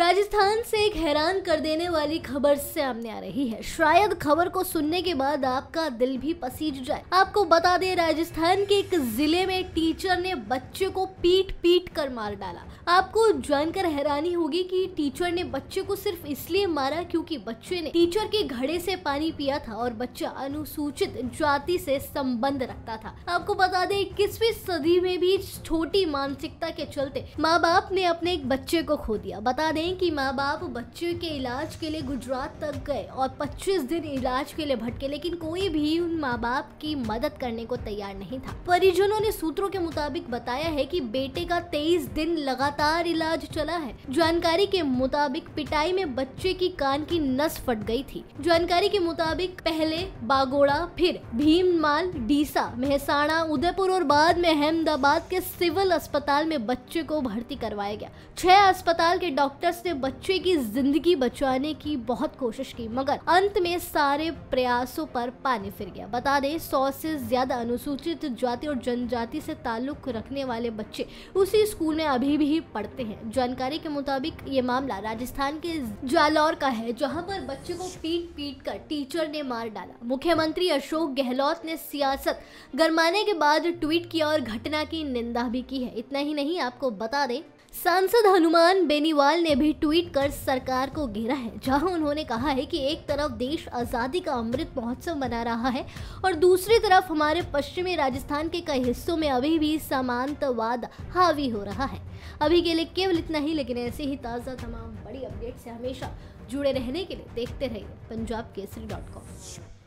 राजस्थान से एक हैरान कर देने वाली खबर सामने आ रही है शायद खबर को सुनने के बाद आपका दिल भी पसीज जाए आपको बता दें राजस्थान के एक जिले में टीचर ने बच्चे को पीट पीट कर मार डाला आपको जानकर हैरानी होगी कि टीचर ने बच्चे को सिर्फ इसलिए मारा क्योंकि बच्चे ने टीचर के घड़े से पानी पिया था और बच्चा अनुसूचित जाति से संबंध रखता था आपको बता दें इक्कीसवीं सदी में भी छोटी मानसिकता के चलते माँ बाप ने अपने एक बच्चे को खो दिया बता दें हैं कि माँ बाप बच्चे के इलाज के लिए गुजरात तक गए और 25 दिन इलाज के लिए भटके लेकिन कोई भी उन माँ बाप की मदद करने को तैयार नहीं था परिजनों ने सूत्रों के मुताबिक बताया है कि बेटे का 23 दिन लगातार इलाज चला है जानकारी के मुताबिक पिटाई में बच्चे की कान की नस फट गई थी जानकारी के मुताबिक पहले बागोड़ा फिर भीमाल डीसा मेहसाणा उदयपुर और बाद में अहमदाबाद के सिविल अस्पताल में बच्चे को भर्ती करवाया गया छह अस्पताल के डॉक्टर्स उसने बच्चे की जिंदगी बचाने की बहुत कोशिश की मगर अंत में सारे प्रयासों पर पानी फिर गया बता दें सौ से ज्यादा अनुसूचित जाति और जनजाति से ताल्लुक रखने वाले बच्चे उसी स्कूल में अभी भी पढ़ते हैं जानकारी के मुताबिक ये मामला राजस्थान के जालौर का है जहाँ पर बच्चे को पीट पीट कर टीचर ने मार डाला मुख्यमंत्री अशोक गहलोत ने सियासत गरमाने के बाद ट्वीट किया और घटना की निंदा भी की है इतना ही नहीं आपको बता दें सांसद हनुमान बेनीवाल ने भी ट्वीट कर सरकार को घेरा है जहां उन्होंने कहा है कि एक तरफ देश आज़ादी का अमृत महोत्सव मना रहा है और दूसरी तरफ हमारे पश्चिमी राजस्थान के कई हिस्सों में अभी भी समानतवाद हावी हो रहा है अभी के लिए केवल इतना ही लेकिन ऐसे ही ताज़ा तमाम बड़ी अपडेट से हमेशा जुड़े रहने के लिए देखते रहिए पंजाब केसरी डॉट कॉम